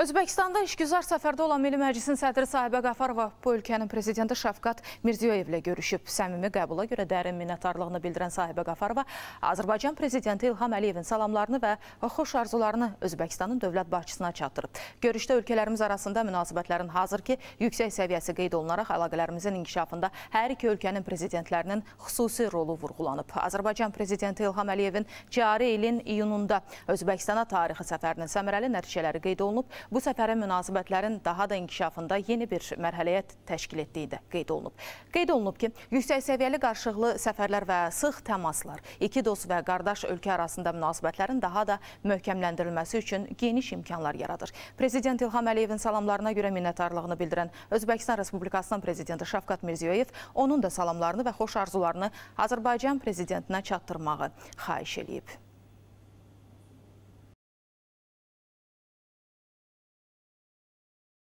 Özbəkistanda işgüzar səfərdə olan Milli Məclisin sədri Sahibə Qafarova bu ölkənin prezidenti Şəfqat Mirziyoyevlə görüşüb. Səmimi qəbula görə dərin minnətdarlığını bildirən Sahibə Qafarova Azərbaycan prezidenti İlham Əliyevin salamlarını və xoş arzularını Özbəkistanın dövlət başçısına çatdırıb. Görüşdə ölkələrimiz arasında münasibətlərin hazır ki, yüksək səviyyəsi qeyd olunaraq əlaqələrimizin inkişafında hər iki ölkənin prezidentlərinin xüsusi rolu vurğulanıb. Azərbaycan prezidenti İlham Əliyevin cari ilin iyununda Özbəkistana tarixi səfərinin səmərəli nəticələri qeyd olunub. Bu səfərin münasibətlərin daha da inkişafında yeni bir mərhələyə təşkil etdiyi də qeyd olunub. Qeyd olunub ki, yüksək səviyyəli qarşılıqlı səfərlər və sıx təmaslar iki dost və qardaş ölkə arasında münasibətlərin daha da möhkəmləndirilməsi üçün geniş imkanlar yaradır. Prezident İlham Əliyevin salamlarına görə minnətdarlığını bildirən Özbəkistan Respublikasının prezidenti Şafqat Mirziyoyev onun da salamlarını və xoş arzularını Azərbaycan prezidentinə çatdırmağı xaiş edib.